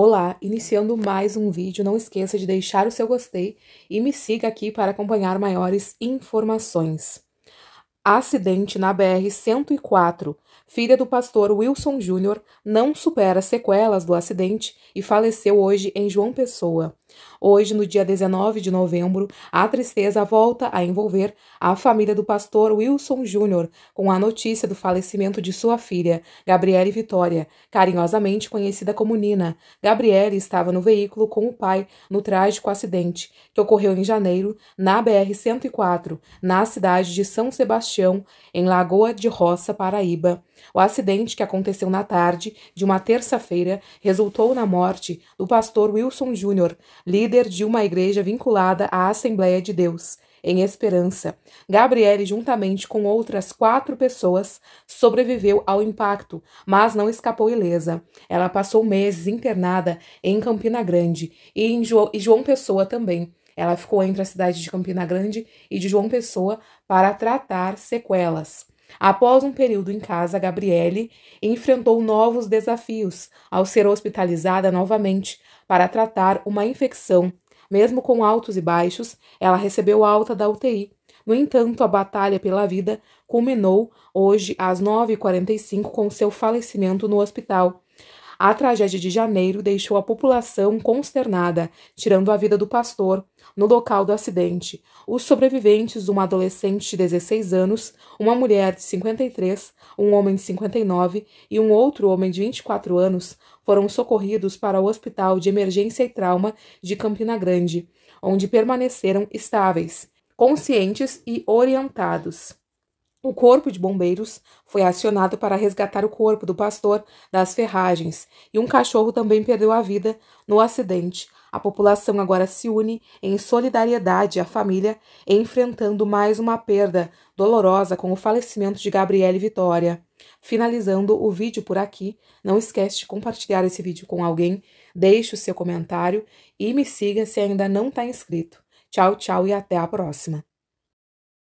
Olá, iniciando mais um vídeo, não esqueça de deixar o seu gostei e me siga aqui para acompanhar maiores informações. Acidente na BR-104. Filha do pastor Wilson Júnior não supera sequelas do acidente e faleceu hoje em João Pessoa. Hoje, no dia 19 de novembro, a tristeza volta a envolver a família do pastor Wilson Júnior com a notícia do falecimento de sua filha, Gabriele Vitória, carinhosamente conhecida como Nina. Gabriele estava no veículo com o pai no trágico acidente que ocorreu em janeiro na BR-104, na cidade de São Sebastião, em Lagoa de Roça, Paraíba. O acidente que aconteceu na tarde de uma terça-feira resultou na morte do pastor Wilson Júnior, líder de uma igreja vinculada à Assembleia de Deus, em Esperança. Gabriele, juntamente com outras quatro pessoas, sobreviveu ao impacto, mas não escapou ilesa. Ela passou meses internada em Campina Grande e em João Pessoa também. Ela ficou entre a cidade de Campina Grande e de João Pessoa para tratar sequelas. Após um período em casa, Gabriele enfrentou novos desafios ao ser hospitalizada novamente para tratar uma infecção. Mesmo com altos e baixos, ela recebeu alta da UTI. No entanto, a batalha pela vida culminou hoje às 9h45 com seu falecimento no hospital. A tragédia de janeiro deixou a população consternada, tirando a vida do pastor no local do acidente. Os sobreviventes, uma adolescente de 16 anos, uma mulher de 53, um homem de 59 e um outro homem de 24 anos, foram socorridos para o Hospital de Emergência e Trauma de Campina Grande, onde permaneceram estáveis, conscientes e orientados. O corpo de bombeiros foi acionado para resgatar o corpo do pastor das ferragens e um cachorro também perdeu a vida no acidente. A população agora se une em solidariedade à família, enfrentando mais uma perda dolorosa com o falecimento de Gabriele Vitória. Finalizando o vídeo por aqui, não esquece de compartilhar esse vídeo com alguém, deixe o seu comentário e me siga se ainda não está inscrito. Tchau, tchau e até a próxima!